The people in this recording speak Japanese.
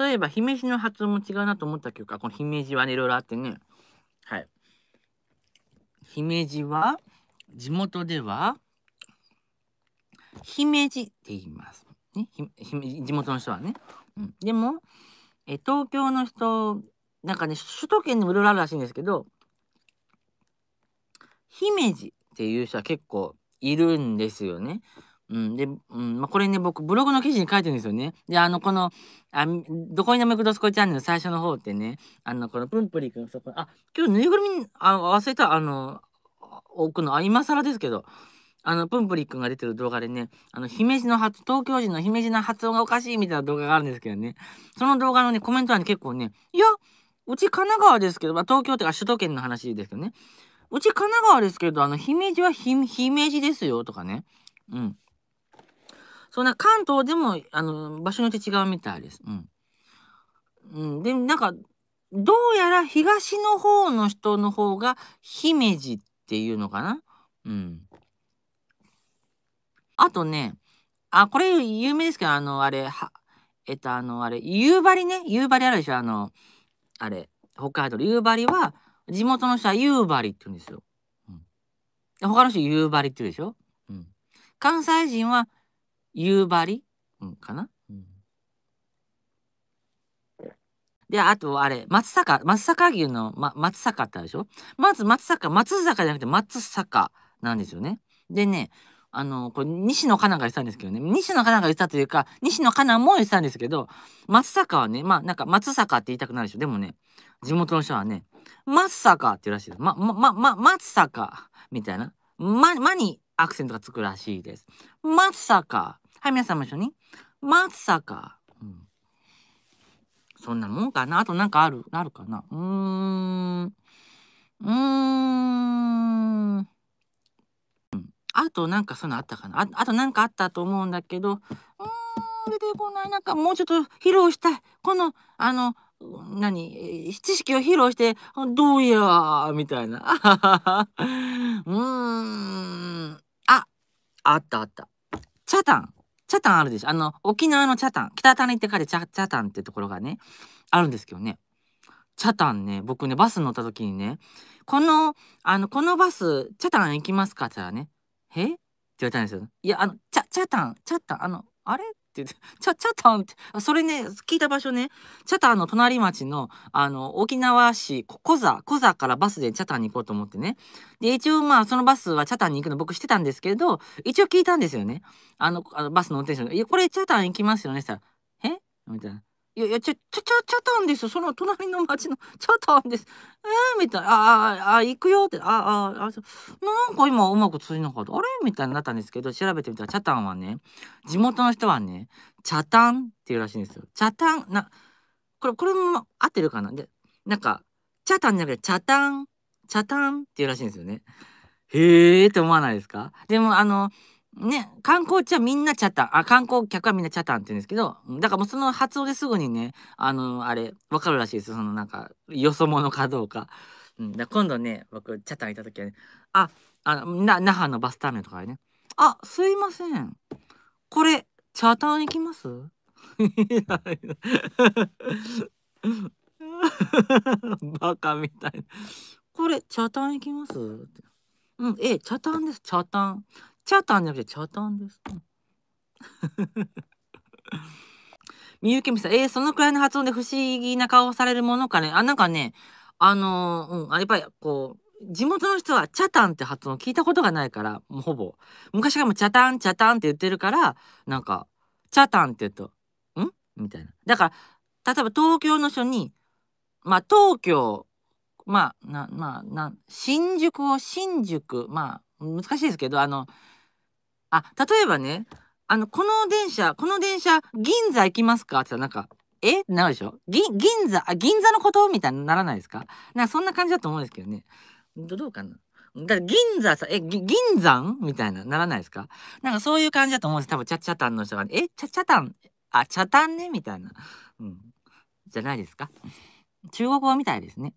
例えば、姫路の発音も違うなと思った曲は、この姫路はね、いろいろあってね。はい。姫路は、地元では、姫路って言います。ね、地元の人はね。うん、でもえ、東京の人、なんかね、首都圏でもいろいろあるらしいんですけど、姫路っていう人は結構いるんですよね。うん、で、うんまあ、これね、僕、ブログの記事に書いてるんですよね。で、あの、この、あどこにでも行くどすこいチャンネル最初の方ってね、あの、このプンプリ君そこ、あ、今日ぬいぐるみあ忘れた、あの、置くの、あ、今更ですけど、あの、プンプリ君が出てる動画でね、あの、姫路の発、東京人の姫路の発音がおかしいみたいな動画があるんですけどね、その動画のね、コメント欄に結構ね、いや、うち神奈川ですけど、まあ、東京っいうか首都圏の話ですけどね、うち神奈川ですけど、あの、姫路はひ姫路ですよとかね、うん。そんな関東でも、あの、場所によって違うみたいです。うん。うん、で、なんか、どうやら東の方の人の方が、姫路っていうのかなうん。あとね、あ、これ有名ですけど、あの、あれ、は、えっと、あの、あれ、夕張ね、夕張あるでしょ、あの、あれ、北海道の夕張は、地元の人は夕張って言うんですよ。うん、他の人夕張って言うでしょ、うん、関西人は夕張、うん、かな、うん、で、あとあれ、松坂、松坂牛の、ま、松坂ってあるでしょまず松坂、松坂じゃなくて松坂なんですよね。でね、あの、これ西野カナが言ってたんですけどね、西野カナが言ってたというか、西野カナも言ってたんですけど、松坂はね、まあなんか松坂って言いたくなるでしょ。でもね、地元の人はね、松坂って言うらしいです。ま、ま、ま、松坂みたいな。ま、まにアクセントがつくらしいです。松坂はい、皆さんも一緒に。まさか。うん、そんなもんかなあとなんかあるあるかなうーん。うーん。あとなんかそんなのあったかなああとなんかあったと思うんだけど、うん、出てこない。なんかもうちょっと披露したい。この、あの、何知識を披露してどうやみたいな うーんああったあったチャタンチャタンあるでしょあの、沖縄のチャタン、北谷って書いてチャチャタンってところがね、あるんですけどね。チャタンね、僕ね、バス乗った時にね、この、あの、このバス、チャタン行きますかって言ったらね、えって言われたんですよ。いや、あの、チャ、チャタン、チャタン、あの、あれって言 って、チャ、チャタンって、それね、聞いた場所ね、チャタンの隣町の、あの、沖縄市、コザ、コザからバスでチャタンに行こうと思ってね。で、一応まあ、そのバスはチャタンに行くの僕してたんですけど、一応聞いたんですよね。あの、あのバスの運転手の、いや、これチャタン行きますよね、さ、えみたいな。いやいや、ちょ、ちょ、ちょ、ちょたんです。その隣の町の、ちょたんです。えー、みたいな。ああ、あ行くよって。ああ、あなんか今うまく通じなかった。あれみたいになったんですけど、調べてみたら、チャタンはね、地元の人はね、チャタンっていうらしいんですよ。チャタン、な、これ、これも合ってるかなで、なんか、チャタンじゃなくて、チャタン、チャタンっていうらしいんですよね。へえって思わないですかでも、あの、ね、観光地はみんなチャタン、あ、観光客はみんなチャタンって言うんですけど、だからもうその発音ですぐにね、あの、あれ、わかるらしいです。そのなんか、よそ者かどうか。うん、だ今度ね、僕、チャタンいた時はね、あ、あの、な、那覇のバスターミナルとかでね、あ、すいません。これ、チャタン行きます バカみたいな。これ、チャタン行きますうん、ええ、チャタンです、チャタン。チャタンじゃなくてチャタンです。みゆきみさん、えー、そのくらいの発音で不思議な顔されるものかね。あ、なんかね、あのー、うん、あやっぱりこう、地元の人はチャタンって発音聞いたことがないから、もうほぼ。昔からもチャタン、チャタンって言ってるから、なんか、チャタンって言うと、んみたいな。だから、例えば東京の人に、まあ東京、まあ、な、まあ、な、新宿を新宿、まあ、難しいですけど、あの、あ、例えばね、あの、この電車、この電車、銀座行きますかって言ったらなんか、えってなるでしょ銀、銀座、あ、銀座のことみたいにならないですかなんかそんな感じだと思うんですけどね。ど、どうかなだから銀座さ、え、銀山みたいな、ならないですかなんかそういう感じだと思うんです。多分、チャチャタンの人が、え、チャチャタン、あ、チャタンねみたいな。うん。じゃないですか。中国語みたいですね。